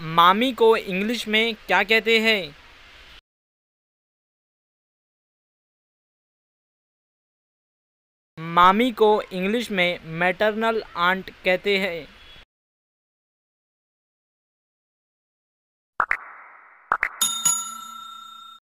मामी को इंग्लिश में क्या कहते हैं मामी को इंग्लिश में मैटरनल आंट कहते हैं